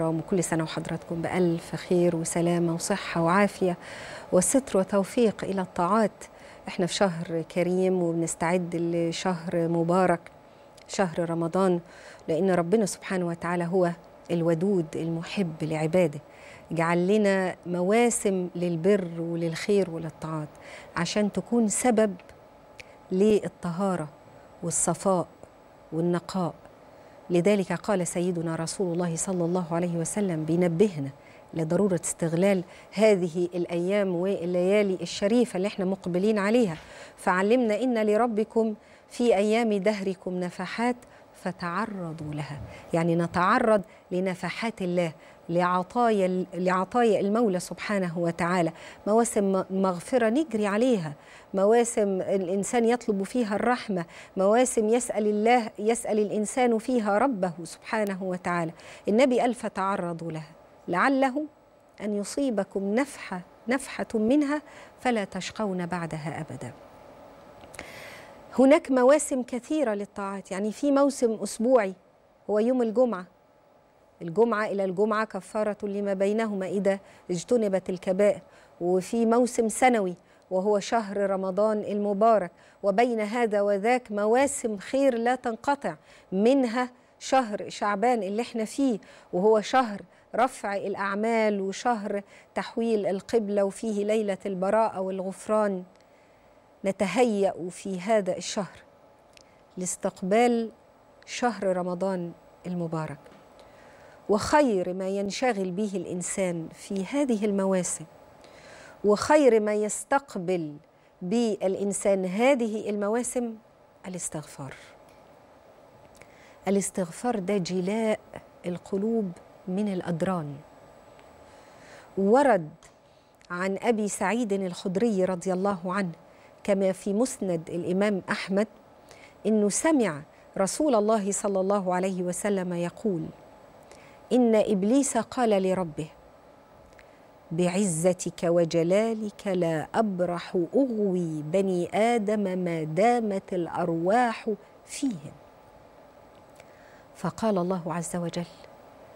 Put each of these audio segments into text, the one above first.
الكرام وكل سنة وحضراتكم بألف خير وسلامة وصحة وعافية وستر وتوفيق إلى الطاعات إحنا في شهر كريم وبنستعد لشهر مبارك شهر رمضان لأن ربنا سبحانه وتعالى هو الودود المحب لعباده جعل لنا مواسم للبر وللخير وللطاعات عشان تكون سبب للطهارة والصفاء والنقاء لذلك قال سيدنا رسول الله صلى الله عليه وسلم بينبهنا لضرورة استغلال هذه الأيام والليالي الشريفة اللي احنا مقبلين عليها فعلمنا إن لربكم في أيام دهركم نفحات فتعرضوا لها يعني نتعرض لنفحات الله لعطايا لعطايا المولى سبحانه وتعالى مواسم مغفره نجري عليها مواسم الانسان يطلب فيها الرحمه مواسم يسال الله يسال الانسان فيها ربه سبحانه وتعالى النبي قال فتعرضوا لها لعله ان يصيبكم نفحه نفحه منها فلا تشقون بعدها ابدا هناك مواسم كثيره للطاعات يعني في موسم اسبوعي هو يوم الجمعه الجمعة إلى الجمعة كفارة لما بينهما إذا اجتنبت الكبائر وفي موسم سنوي وهو شهر رمضان المبارك وبين هذا وذاك مواسم خير لا تنقطع منها شهر شعبان اللي احنا فيه وهو شهر رفع الأعمال وشهر تحويل القبلة وفيه ليلة البراءة والغفران نتهيأ في هذا الشهر لاستقبال شهر رمضان المبارك وخير ما ينشغل به الإنسان في هذه المواسم وخير ما يستقبل به الإنسان هذه المواسم الاستغفار الاستغفار ده جلاء القلوب من الأدران ورد عن أبي سعيد الخدري رضي الله عنه كما في مسند الإمام أحمد أنه سمع رسول الله صلى الله عليه وسلم يقول إن إبليس قال لربه بعزتك وجلالك لا أبرح أغوي بني آدم ما دامت الأرواح فيهم فقال الله عز وجل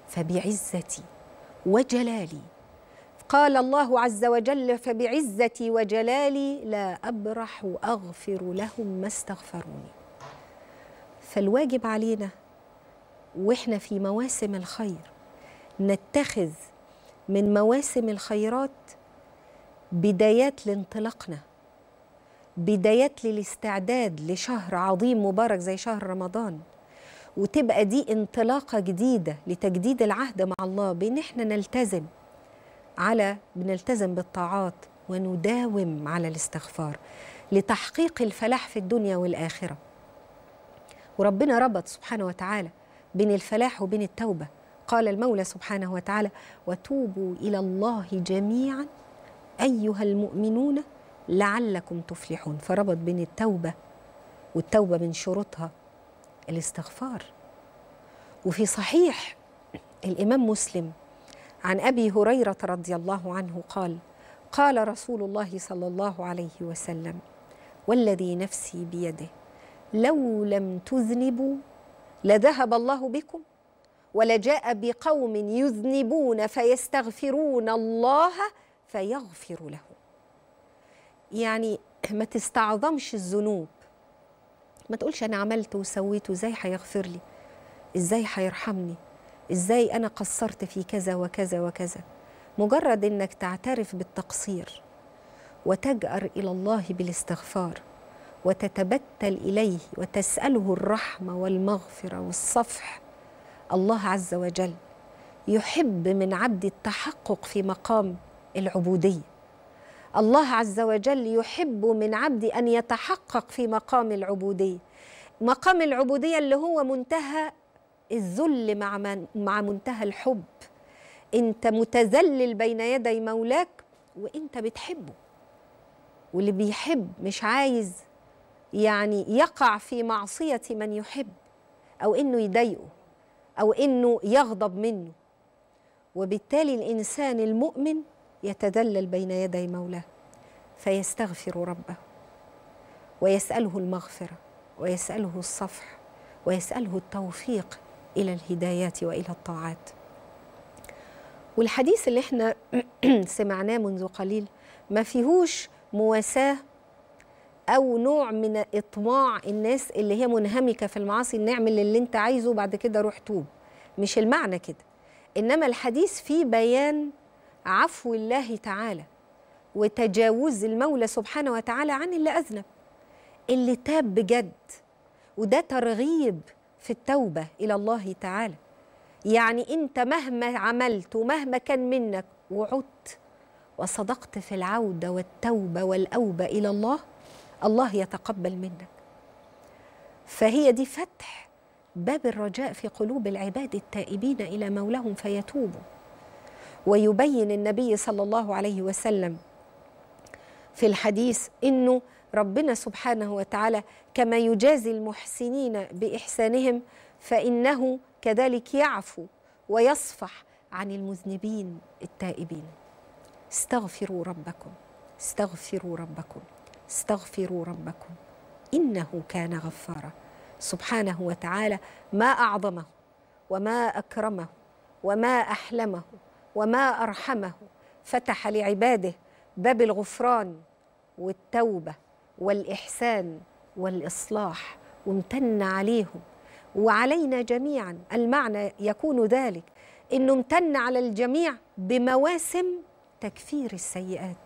فبعزتي وجلالي قال الله عز وجل فبعزتي وجلالي لا أبرح أغفر لهم ما استغفروني فالواجب علينا واحنا في مواسم الخير نتخذ من مواسم الخيرات بدايات لانطلاقنا بدايات للاستعداد لشهر عظيم مبارك زي شهر رمضان وتبقى دي انطلاقة جديدة لتجديد العهد مع الله بإن احنا نلتزم على بنلتزم بالطاعات ونداوم على الاستغفار لتحقيق الفلاح في الدنيا والآخرة وربنا ربط سبحانه وتعالى بين الفلاح وبين التوبة قال المولى سبحانه وتعالى وتوبوا إلى الله جميعا أيها المؤمنون لعلكم تفلحون فربط بين التوبة والتوبة من شروطها الاستغفار وفي صحيح الإمام مسلم عن أبي هريرة رضي الله عنه قال قال رسول الله صلى الله عليه وسلم والذي نفسي بيده لو لم تذنبوا لذهب الله بكم ولجاء بقوم يذنبون فيستغفرون الله فيغفر لهم يعني ما تستعظمش الذنوب ما تقولش انا عملت وسويت وازاي هيغفر لي ازاي هيرحمني ازاي انا قصرت في كذا وكذا وكذا مجرد انك تعترف بالتقصير وتجأر الى الله بالاستغفار وتتبتل إليه وتسأله الرحمة والمغفرة والصفح الله عز وجل يحب من عبد التحقق في مقام العبودية الله عز وجل يحب من عبد أن يتحقق في مقام العبودية مقام العبودية اللي هو منتهى الذل مع, من مع منتهى الحب انت متذلل بين يدي مولاك وانت بتحبه واللي بيحب مش عايز يعني يقع في معصية من يحب أو إنه يضايقه أو إنه يغضب منه وبالتالي الإنسان المؤمن يتدلل بين يدي مولاه فيستغفر ربه ويسأله المغفرة ويسأله الصفح ويسأله التوفيق إلى الهدايات وإلى الطاعات والحديث اللي احنا سمعناه منذ قليل ما فيهوش مواساة او نوع من اطماع الناس اللي هي منهمكه في المعاصي نعمل اللي انت عايزه وبعد كده روح توب مش المعنى كده انما الحديث فيه بيان عفو الله تعالى وتجاوز المولى سبحانه وتعالى عن اللي اذنب اللي تاب بجد وده ترغيب في التوبه الى الله تعالى يعني انت مهما عملت ومهما كان منك وعدت وصدقت في العوده والتوبه والاوبه الى الله الله يتقبل منك فهي دي فتح باب الرجاء في قلوب العباد التائبين الى مولاهم فيتوبوا ويبين النبي صلى الله عليه وسلم في الحديث انه ربنا سبحانه وتعالى كما يجازي المحسنين باحسانهم فانه كذلك يعفو ويصفح عن المذنبين التائبين استغفروا ربكم استغفروا ربكم استغفروا ربكم إنه كان غفارا سبحانه وتعالى ما أعظمه وما أكرمه وما أحلمه وما أرحمه فتح لعباده باب الغفران والتوبة والإحسان والإصلاح وامتن عليهم وعلينا جميعا المعنى يكون ذلك انه امتن على الجميع بمواسم تكفير السيئات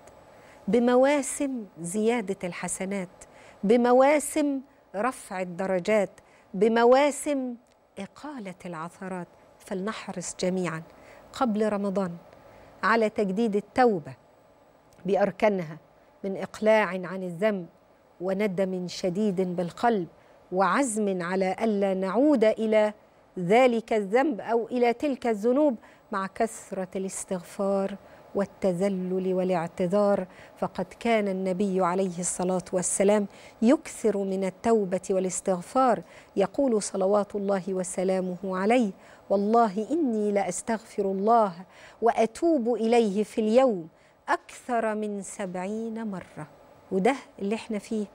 بمواسم زياده الحسنات بمواسم رفع الدرجات بمواسم اقاله العثرات فلنحرص جميعا قبل رمضان على تجديد التوبه باركانها من اقلاع عن الذنب وندم شديد بالقلب وعزم على الا نعود الى ذلك الذنب او الى تلك الذنوب مع كثره الاستغفار والتذلل والاعتذار فقد كان النبي عليه الصلاه والسلام يكثر من التوبه والاستغفار يقول صلوات الله وسلامه عليه والله اني لاستغفر الله واتوب اليه في اليوم اكثر من سبعين مره وده اللي احنا فيه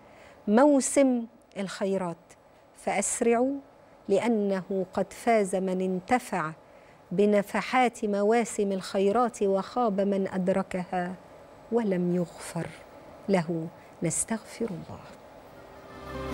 موسم الخيرات فاسرعوا لانه قد فاز من انتفع بنفحات مواسم الخيرات وخاب من أدركها ولم يغفر له نستغفر الله